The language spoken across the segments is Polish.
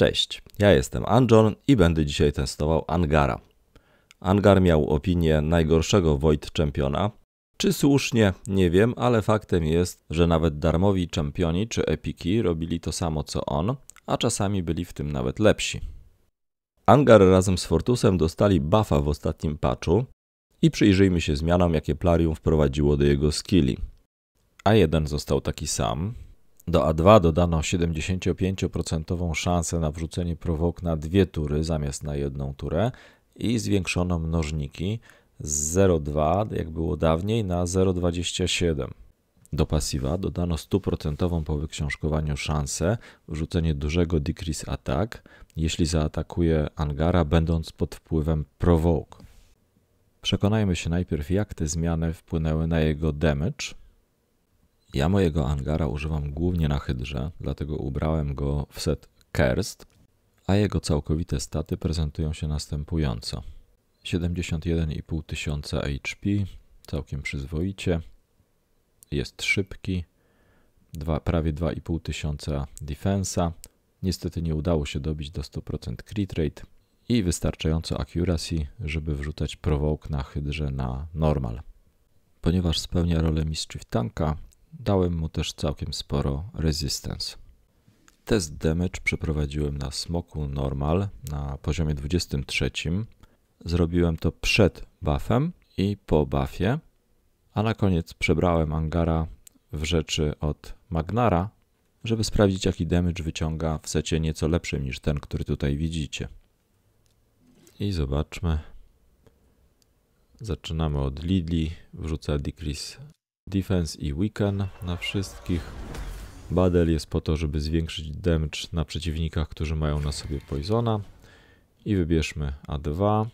Cześć, ja jestem Anjon i będę dzisiaj testował Angara. Angar miał opinię najgorszego Void Championa. Czy słusznie, nie wiem, ale faktem jest, że nawet darmowi czempioni czy epiki robili to samo co on, a czasami byli w tym nawet lepsi. Angar razem z Fortusem dostali buffa w ostatnim patchu i przyjrzyjmy się zmianom, jakie Plarium wprowadziło do jego skilli. A jeden został taki sam, do A2 dodano 75% szansę na wrzucenie prowok na dwie tury zamiast na jedną turę i zwiększono mnożniki z 0,2, jak było dawniej, na 0,27. Do pasywa dodano 100% po wyksiążkowaniu szansę wrzucenie dużego decrease attack, jeśli zaatakuje Angara będąc pod wpływem provoke. Przekonajmy się najpierw jak te zmiany wpłynęły na jego damage. Ja mojego angara używam głównie na hydrze, dlatego ubrałem go w set Kerst, a jego całkowite staty prezentują się następująco. 71,5 tysiąca HP, całkiem przyzwoicie. Jest szybki, dwa, prawie 2,5 tysiąca defensa. Niestety nie udało się dobić do 100% crit rate i wystarczająco accuracy, żeby wrzucać prowoke na hydrze na normal. Ponieważ spełnia rolę mischief tanka, Dałem mu też całkiem sporo resistance. Test damage przeprowadziłem na smoku normal na poziomie 23. Zrobiłem to przed buffem i po buffie, a na koniec przebrałem angara w rzeczy od Magnara, żeby sprawdzić jaki damage wyciąga w secie nieco lepszym niż ten, który tutaj widzicie. I zobaczmy. Zaczynamy od Lidli, wrzuca decrease Defense i Weaken na wszystkich. Badel jest po to, żeby zwiększyć damage na przeciwnikach, którzy mają na sobie Poisona. I wybierzmy A2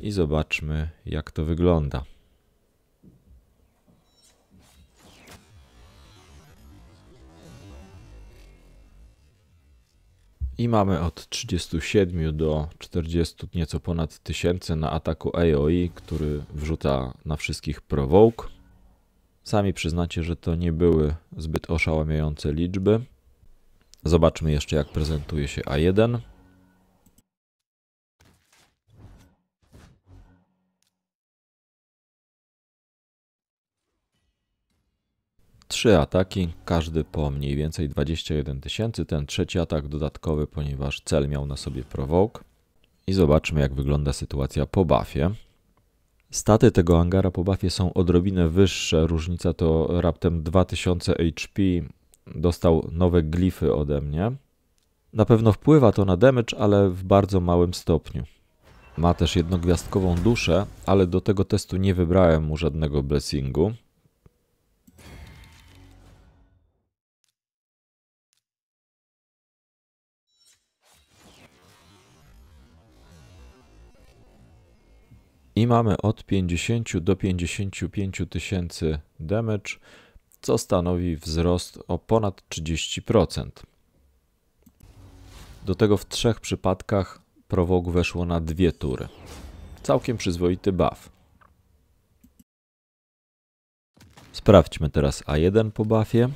i zobaczmy jak to wygląda. I mamy od 37 do 40 nieco ponad 1000 na ataku AOE, który wrzuca na wszystkich provoke. Sami przyznacie, że to nie były zbyt oszałamiające liczby. Zobaczmy jeszcze, jak prezentuje się A1. Trzy ataki, każdy po mniej więcej 21 tysięcy. Ten trzeci atak dodatkowy, ponieważ cel miał na sobie prowok. I zobaczmy, jak wygląda sytuacja po bafie. Staty tego hangara po buffie są odrobinę wyższe, różnica to raptem 2000 HP. Dostał nowe glify ode mnie. Na pewno wpływa to na damage, ale w bardzo małym stopniu. Ma też jednogwiazdkową duszę, ale do tego testu nie wybrałem mu żadnego blessingu. i mamy od 50 do 55 tysięcy damage, co stanowi wzrost o ponad 30%. Do tego w trzech przypadkach prowok weszło na dwie tury. Całkiem przyzwoity buff. Sprawdźmy teraz A1 po buffie.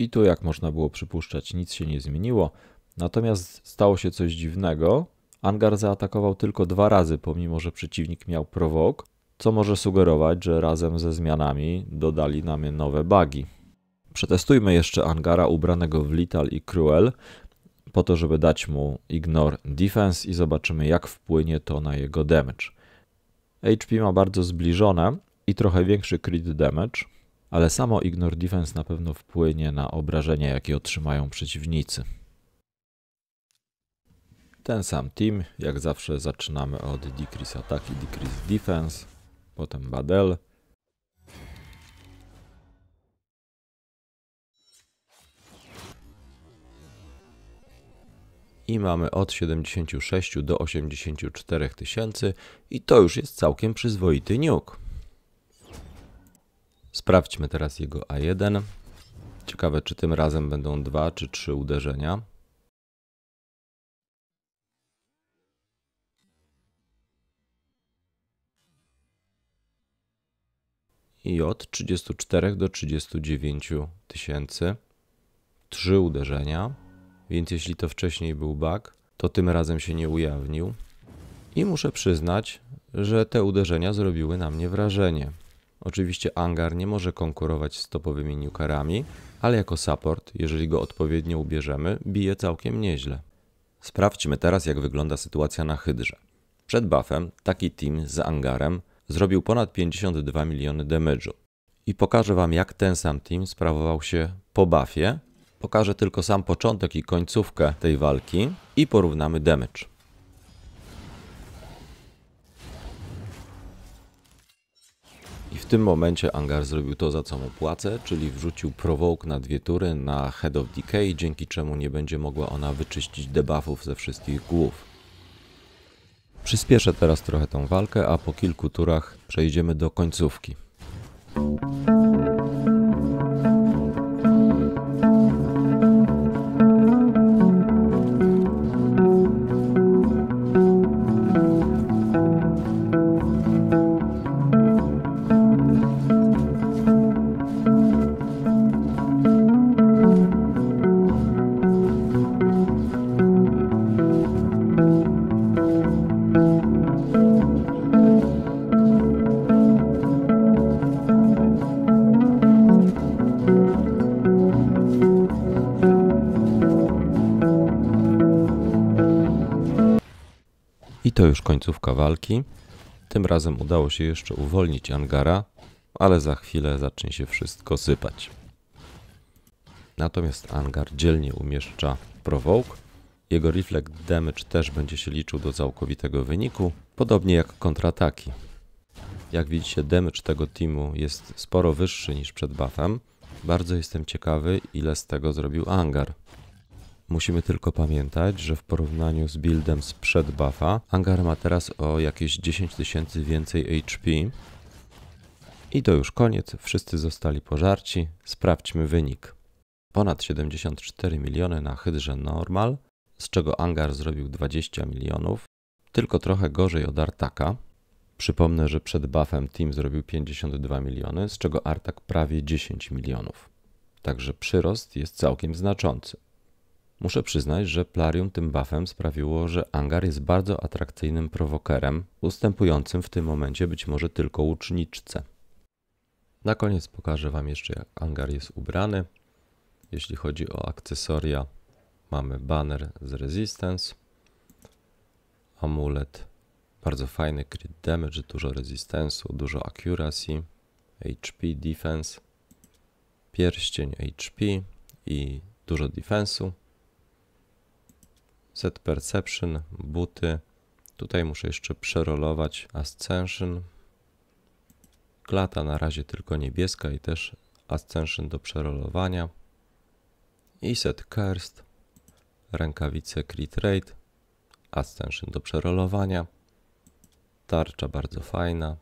I tu, jak można było przypuszczać, nic się nie zmieniło. Natomiast stało się coś dziwnego. Angar zaatakował tylko dwa razy, pomimo że przeciwnik miał prowok, co może sugerować, że razem ze zmianami dodali nam nowe bugi. Przetestujmy jeszcze Angara ubranego w Lital i Cruel, po to, żeby dać mu Ignore Defense i zobaczymy, jak wpłynie to na jego damage. HP ma bardzo zbliżone i trochę większy crit damage, ale samo Ignore Defense na pewno wpłynie na obrażenia, jakie otrzymają przeciwnicy. Ten sam team, jak zawsze zaczynamy od Decrease Attack i Decrease Defense, potem Badel. I mamy od 76 do 84 tysięcy i to już jest całkiem przyzwoity niuk. Sprawdźmy teraz jego A1. Ciekawe, czy tym razem będą dwa czy trzy uderzenia. i od 34 do 39 tysięcy. Trzy uderzenia, więc jeśli to wcześniej był bug, to tym razem się nie ujawnił. I muszę przyznać, że te uderzenia zrobiły na mnie wrażenie. Oczywiście Angar nie może konkurować z topowymi nukerami, ale jako support, jeżeli go odpowiednio ubierzemy, bije całkiem nieźle. Sprawdźmy teraz jak wygląda sytuacja na Hydrze. Przed buffem taki team z Angarem zrobił ponad 52 miliony damage'u. I pokażę Wam jak ten sam team sprawował się po buffie. Pokażę tylko sam początek i końcówkę tej walki i porównamy damage. tym momencie Angar zrobił to, za co mu płacę, czyli wrzucił Provoke na dwie tury na Head of Decay, dzięki czemu nie będzie mogła ona wyczyścić debuffów ze wszystkich głów. Przyspieszę teraz trochę tą walkę, a po kilku turach przejdziemy do końcówki. To już końcówka walki. Tym razem udało się jeszcze uwolnić Angara, ale za chwilę zacznie się wszystko sypać. Natomiast Angar dzielnie umieszcza Provoke. Jego Reflect Damage też będzie się liczył do całkowitego wyniku, podobnie jak kontrataki. Jak widzicie, damage tego teamu jest sporo wyższy niż przed buffem. Bardzo jestem ciekawy, ile z tego zrobił Angar. Musimy tylko pamiętać, że w porównaniu z buildem sprzed buffa, Angar ma teraz o jakieś 10 tysięcy więcej HP. I to już koniec, wszyscy zostali pożarci, sprawdźmy wynik. Ponad 74 miliony na hydrze normal, z czego Angar zrobił 20 milionów, tylko trochę gorzej od Artaka. Przypomnę, że przed buffem team zrobił 52 miliony, z czego Artak prawie 10 milionów. Także przyrost jest całkiem znaczący. Muszę przyznać, że Plarium tym buffem sprawiło, że Angar jest bardzo atrakcyjnym prowokerem, ustępującym w tym momencie być może tylko łuczniczce. Na koniec pokażę Wam jeszcze jak Angar jest ubrany. Jeśli chodzi o akcesoria, mamy banner z Resistance, amulet, bardzo fajny crit damage, dużo resistance'u, dużo accuracy, HP, defense, pierścień HP i dużo defense'u. Set Perception, buty. Tutaj muszę jeszcze przerolować Ascension. Klata na razie tylko niebieska i też Ascension do przerolowania. I set Cursed. Rękawice Crit Rate. Ascension do przerolowania. Tarcza bardzo fajna.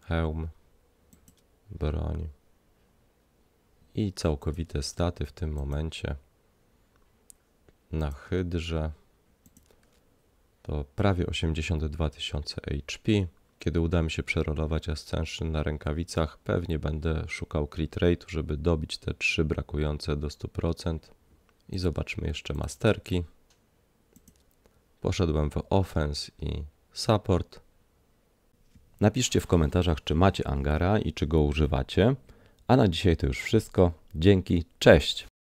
Hełm. Broń. I całkowite staty w tym momencie na hydrze to prawie 82 tysiące HP. Kiedy uda mi się przerolować Ascension na rękawicach, pewnie będę szukał crit rate'u, żeby dobić te 3 brakujące do 100%. I zobaczmy jeszcze masterki. Poszedłem w offense i support. Napiszcie w komentarzach, czy macie angara i czy go używacie. A na dzisiaj to już wszystko. Dzięki, cześć!